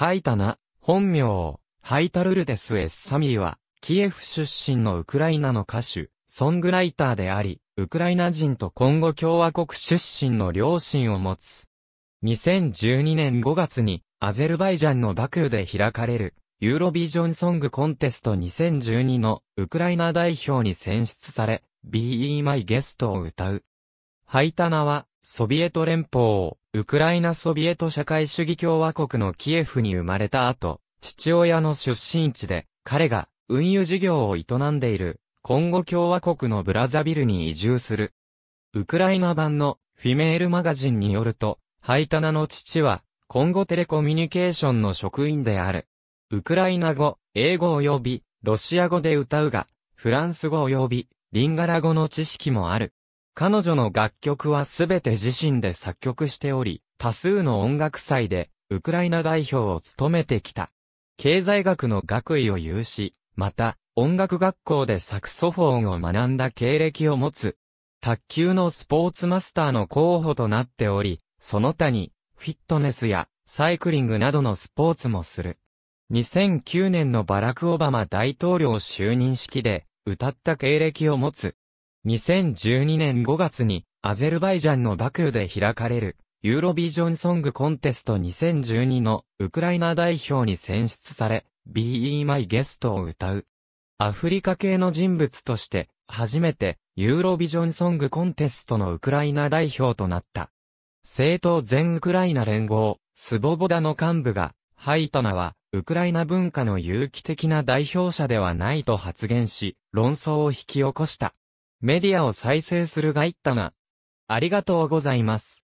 ハイタナ、本名、ハイタルルデス・エッサミーは、キエフ出身のウクライナの歌手、ソングライターであり、ウクライナ人とコンゴ共和国出身の両親を持つ。2012年5月に、アゼルバイジャンのバクーで開かれる、ユーロビジョンソングコンテスト2012のウクライナ代表に選出され、Be My Guest を歌う。ハイタナは、ソビエト連邦、ウクライナソビエト社会主義共和国のキエフに生まれた後、父親の出身地で、彼が運輸事業を営んでいる、今後共和国のブラザビルに移住する。ウクライナ版のフィメールマガジンによると、ハイタナの父は、今後テレコミュニケーションの職員である。ウクライナ語、英語及び、ロシア語で歌うが、フランス語及び、リンガラ語の知識もある。彼女の楽曲はすべて自身で作曲しており、多数の音楽祭で、ウクライナ代表を務めてきた。経済学の学位を有し、また、音楽学校でサクソフォンを学んだ経歴を持つ。卓球のスポーツマスターの候補となっており、その他に、フィットネスやサイクリングなどのスポーツもする。2009年のバラク・オバマ大統領就任式で歌った経歴を持つ。2012年5月にアゼルバイジャンのバクーで開かれるユーロビジョンソングコンテスト2012のウクライナ代表に選出され Be My Guest を歌う。アフリカ系の人物として初めてユーロビジョンソングコンテストのウクライナ代表となった。政党全ウクライナ連合、スボボダの幹部が、ハイトナは、ウクライナ文化の有機的な代表者ではないと発言し、論争を引き起こした。メディアを再生するがいったな。ありがとうございます。